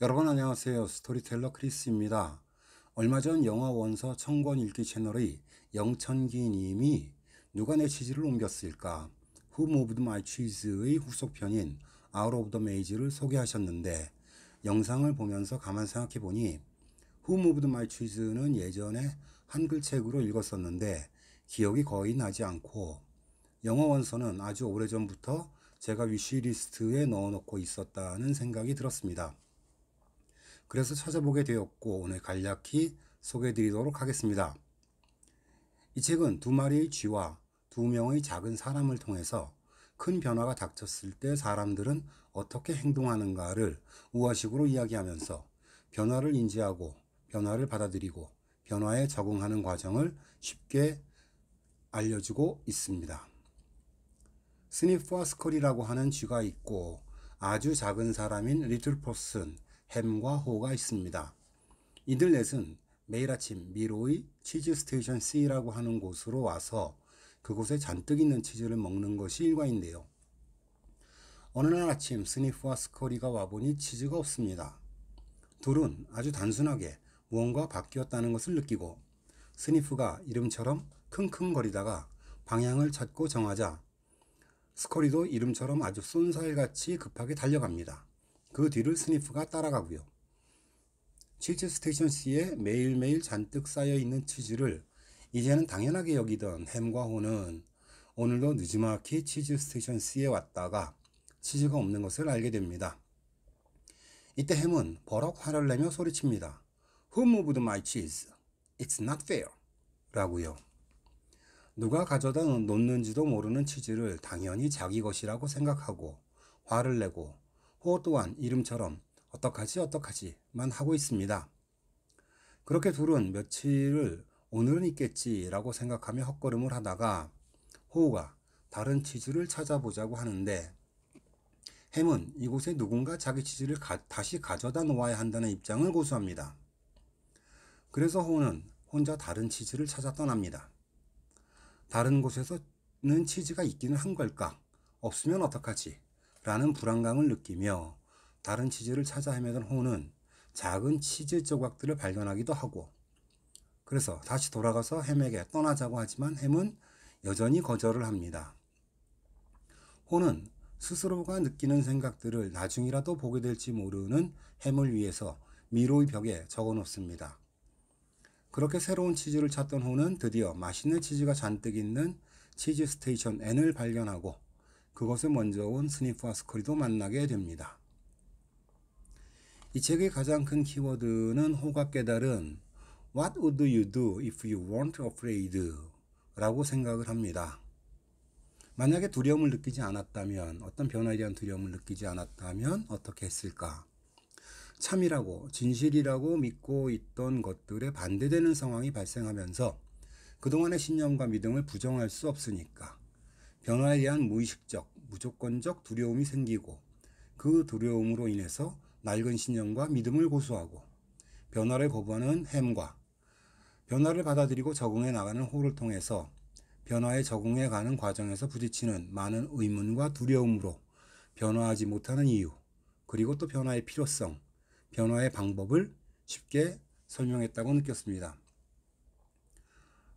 여러분 안녕하세요. 스토리텔러 크리스입니다. 얼마 전 영화 원서 청권 읽기 채널의 영천기 님이 누가 내 치즈를 옮겼을까? 후 h 브 m 마이 e 즈의 후속편인 아 u t of 메이즈를 소개하셨는데 영상을 보면서 가만 생각해 보니 후 h 브 m 마이 e 즈는 예전에 한글책으로 읽었었는데 기억이 거의 나지 않고 영화 원서는 아주 오래전부터 제가 위시리스트에 넣어놓고 있었다는 생각이 들었습니다. 그래서 찾아보게 되었고 오늘 간략히 소개해 드리도록 하겠습니다. 이 책은 두 마리의 쥐와 두 명의 작은 사람을 통해서 큰 변화가 닥쳤을 때 사람들은 어떻게 행동하는가를 우화식으로 이야기하면서 변화를 인지하고 변화를 받아들이고 변화에 적응하는 과정을 쉽게 알려주고 있습니다. 스니프와 스컬이라고 하는 쥐가 있고 아주 작은 사람인 리틀 포슨, 햄과 호가 있습니다. 이들넷은 매일 아침 미로의 치즈 스테이션 C라고 하는 곳으로 와서 그곳에 잔뜩 있는 치즈를 먹는 것이 일과인데요. 어느 날 아침 스니프와 스커리가 와보니 치즈가 없습니다. 둘은 아주 단순하게 무언가 바뀌었다는 것을 느끼고 스니프가 이름처럼 킁킁거리다가 방향을 찾고 정하자 스커리도 이름처럼 아주 쏜살같이 급하게 달려갑니다. 그 뒤를 스니프가 따라가고요. 치즈 스테이션 C에 매일매일 잔뜩 쌓여있는 치즈를 이제는 당연하게 여기던 햄과 호는 오늘도 늦지막히 치즈 스테이션 C에 왔다가 치즈가 없는 것을 알게 됩니다. 이때 햄은 버럭 화를 내며 소리칩니다. Who moved my cheese? It's not fair. 라고요. 누가 가져다 놓는지도 모르는 치즈를 당연히 자기 것이라고 생각하고 화를 내고 호 또한 이름처럼 어떡하지 어떡하지만 하고 있습니다. 그렇게 둘은 며칠을 오늘은 있겠지라고 생각하며 헛걸음을 하다가 호우가 다른 치즈를 찾아보자고 하는데 햄은 이곳에 누군가 자기 치즈를 가, 다시 가져다 놓아야 한다는 입장을 고수합니다. 그래서 호우는 혼자 다른 치즈를 찾아 떠납니다. 다른 곳에서는 치즈가 있기는 한 걸까? 없으면 어떡하지? 라는 불안감을 느끼며 다른 치즈를 찾아 헤매던 호는 작은 치즈 조각들을 발견하기도 하고 그래서 다시 돌아가서 햄에게 떠나자고 하지만 햄은 여전히 거절을 합니다. 호는 스스로가 느끼는 생각들을 나중이라도 보게 될지 모르는 햄을 위해서 미로의 벽에 적어 놓습니다. 그렇게 새로운 치즈를 찾던 호는 드디어 맛있는 치즈가 잔뜩 있는 치즈 스테이션 N을 발견하고 그곳에 먼저 온 스니퍼스커리도 만나게 됩니다. 이 책의 가장 큰 키워드는 호가 깨달은 What would you do if you weren't afraid? 라고 생각을 합니다. 만약에 두려움을 느끼지 않았다면, 어떤 변화에 대한 두려움을 느끼지 않았다면 어떻게 했을까? 참이라고, 진실이라고 믿고 있던 것들에 반대되는 상황이 발생하면서 그동안의 신념과 믿음을 부정할 수 없으니까 변화에 대한 무의식적, 무조건적 두려움이 생기고 그 두려움으로 인해서 낡은 신념과 믿음을 고수하고 변화를 거부하는 햄과 변화를 받아들이고 적응해 나가는 호를 통해서 변화에 적응해 가는 과정에서 부딪히는 많은 의문과 두려움으로 변화하지 못하는 이유, 그리고 또 변화의 필요성, 변화의 방법을 쉽게 설명했다고 느꼈습니다.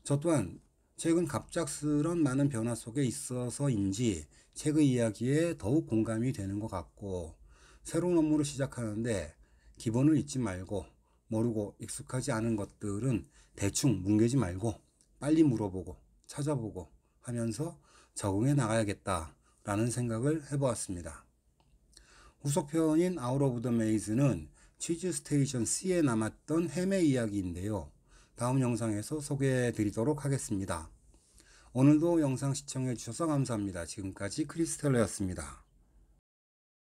저 또한 최근 갑작스런 많은 변화 속에 있어서인지 책의 이야기에 더욱 공감이 되는 것 같고 새로운 업무를 시작하는데 기본을 잊지 말고 모르고 익숙하지 않은 것들은 대충 뭉개지 말고 빨리 물어보고 찾아보고 하면서 적응해 나가야겠다라는 생각을 해보았습니다. 후속편인 아웃 오브 더 메이즈는 치즈 스테이션 C에 남았던 헤매 이야기인데요. 다음 영상에서 소개해 드리도록 하겠습니다. 오늘도 영상 시청해 주셔서 감사합니다. 지금까지 크리스텔러였습니다.